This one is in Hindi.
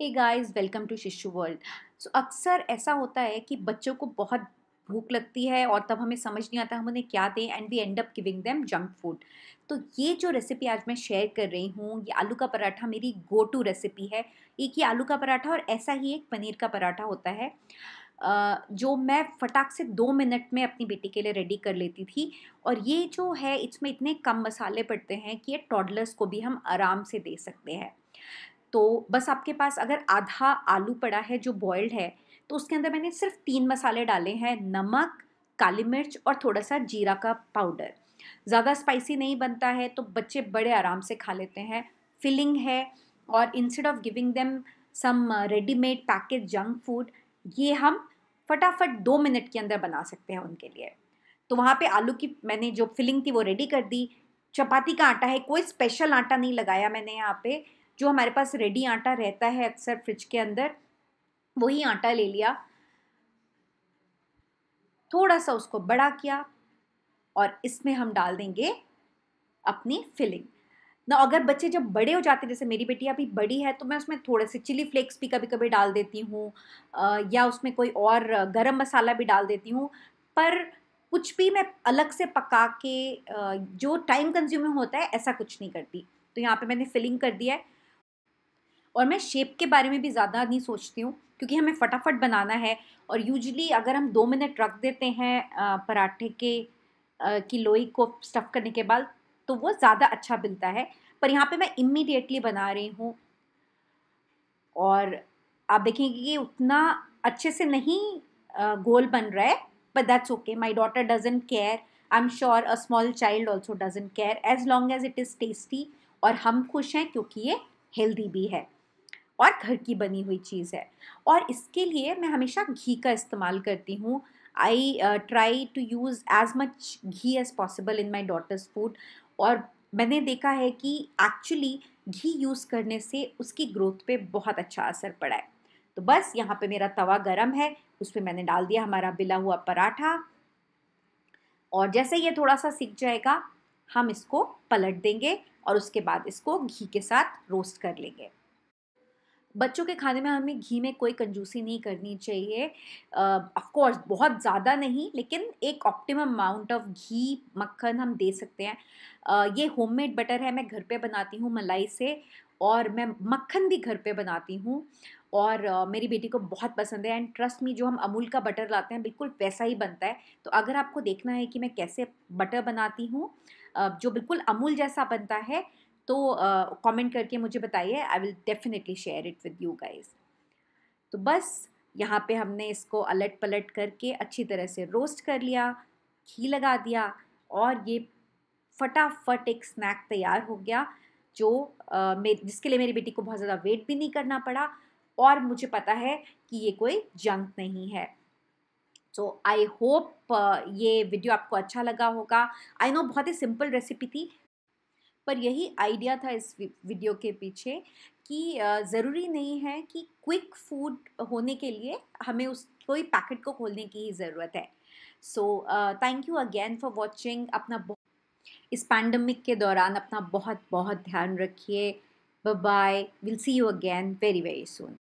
hey guys welcome to Shishu world so अक्सर ऐसा होता है कि बच्चों को बहुत भूख लगती है और तब हमें समझ नहीं आता हम उन्हें क्या दें and we end up giving them junk food तो ये जो रेसिपी आज मैं शेयर कर रही हूँ ये आलू का पराठा मेरी गो टू रेसिपी है एक ही आलू का पराठा और ऐसा ही एक पनीर का पराठा होता है जो मैं फटाक से दो मिनट में अपनी बेटी के लिए रेडी कर लेती थी और ये जो है इसमें इतने कम मसाले पड़ते हैं कि ये टॉडलर्स को भी हम आराम से दे सकते हैं तो बस आपके पास अगर आधा आलू पड़ा है जो बॉयल्ड है तो उसके अंदर मैंने सिर्फ तीन मसाले डाले हैं नमक काली मिर्च और थोड़ा सा जीरा का पाउडर ज़्यादा स्पाइसी नहीं बनता है तो बच्चे बड़े आराम से खा लेते हैं फिलिंग है और instead of giving them some readymade package junk food ये हम फटाफट दो मिनट के अंदर बना सकते हैं उनके लिए तो वहाँ पे आलू की मैंने जो फिलिंग थी वो रेडी कर दी चपाती का आटा है कोई स्पेशल आटा नहीं लगाया मैंने यहाँ पे जो हमारे पास रेडी आटा रहता है अक्सर फ्रिज के अंदर वही आटा ले लिया थोड़ा सा उसको बड़ा किया और इसमें हम डाल देंगे अपनी फिलिंग ना अगर बच्चे जब बड़े हो जाते हैं जैसे मेरी बेटी अभी बड़ी है तो मैं उसमें थोड़े से चिली फ्लेक्स भी कभी कभी डाल देती हूँ या उसमें कोई और गरम मसाला भी डाल देती हूँ पर कुछ भी मैं अलग से पका के जो टाइम कंज्यूमिंग होता है ऐसा कुछ नहीं करती तो यहाँ पे मैंने फिलिंग कर दिया है और मैं शेप के बारे में भी ज़्यादा नहीं सोचती हूँ क्योंकि हमें फटाफट बनाना है और यूजली अगर हम दो मिनट रख देते हैं पराठे के की लोई को स्टफ़ करने के बाद तो वो ज़्यादा अच्छा मिलता है पर यहाँ पे मैं इमीडिएटली बना रही हूँ और आप देखेंगे कि उतना अच्छे से नहीं गोल बन रहा है but that's okay my daughter doesn't care I am sure a small child also doesn't care as long as it is tasty और हम खुश हैं क्योंकि ये हेल्दी भी है और घर की बनी हुई चीज़ है और इसके लिए मैं हमेशा घी का इस्तेमाल करती हूँ I try to use as much ghee as possible in my daughter's food और मैंने देखा है कि एक्चुअली घी यूज़ करने से उसकी ग्रोथ पे बहुत अच्छा असर पड़ा है तो बस यहाँ पे मेरा तवा गरम है उस पर मैंने डाल दिया हमारा बिला हुआ पराठा और जैसे ये थोड़ा सा सीख जाएगा हम इसको पलट देंगे और उसके बाद इसको घी के साथ रोस्ट कर लेंगे बच्चों के खाने में हमें घी में कोई कंजूसी नहीं करनी चाहिए ऑफ़ बहुत ज़्यादा नहीं लेकिन एक ऑप्टिमम अमाउंट ऑफ घी मक्खन हम दे सकते हैं uh, ये होममेड बटर है मैं घर पे बनाती हूँ मलाई से और मैं मक्खन भी घर पे बनाती हूँ और uh, मेरी बेटी को बहुत पसंद है एंड ट्रस्ट मी जो हम अमूल का बटर लाते हैं बिल्कुल वैसा ही बनता है तो अगर आपको देखना है कि मैं कैसे बटर बनाती हूँ uh, जो बिल्कुल अमूल जैसा बनता है तो कमेंट uh, करके मुझे बताइए I will definitely share it with you guys तो बस यहाँ पे हमने इसको अलट पलट करके अच्छी तरह से रोस्ट कर लिया घी लगा दिया और ये फटाफट एक स्नैक तैयार हो गया जो uh, मेरे जिसके लिए मेरी बेटी को बहुत ज़्यादा वेट भी नहीं करना पड़ा और मुझे पता है कि ये कोई जंक नहीं है सो आई होप ये वीडियो आपको अच्छा लगा होगा आई नो बहुत ही सिंपल रेसिपी थी पर यही आइडिया था इस वीडियो के पीछे कि ज़रूरी नहीं है कि क्विक फूड होने के लिए हमें उस कोई पैकेट को खोलने की ही ज़रूरत है so thank you again for watching अपना इस पैंडमिक के दौरान अपना बहुत बहुत ध्यान रखिए bye will see you again very very soon